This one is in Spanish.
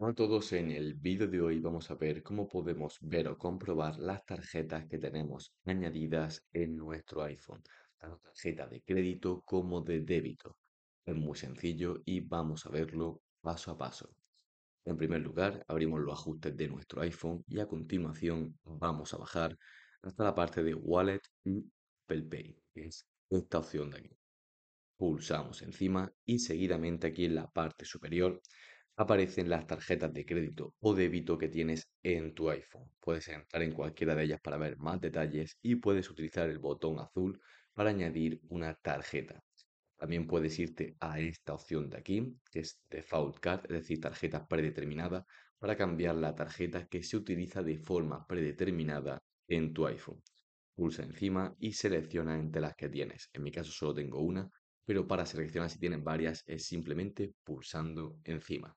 Hola a todos, en el vídeo de hoy vamos a ver cómo podemos ver o comprobar las tarjetas que tenemos añadidas en nuestro iPhone, tanto tarjeta de crédito como de débito. Es muy sencillo y vamos a verlo paso a paso. En primer lugar, abrimos los ajustes de nuestro iPhone y a continuación vamos a bajar hasta la parte de Wallet y Apple Pay, que es esta opción de aquí. Pulsamos encima y seguidamente aquí en la parte superior aparecen las tarjetas de crédito o débito que tienes en tu iPhone. Puedes entrar en cualquiera de ellas para ver más detalles y puedes utilizar el botón azul para añadir una tarjeta. También puedes irte a esta opción de aquí, que es Default Card, es decir, tarjeta predeterminada, para cambiar la tarjeta que se utiliza de forma predeterminada en tu iPhone. Pulsa encima y selecciona entre las que tienes. En mi caso solo tengo una, pero para seleccionar si tienes varias es simplemente pulsando encima.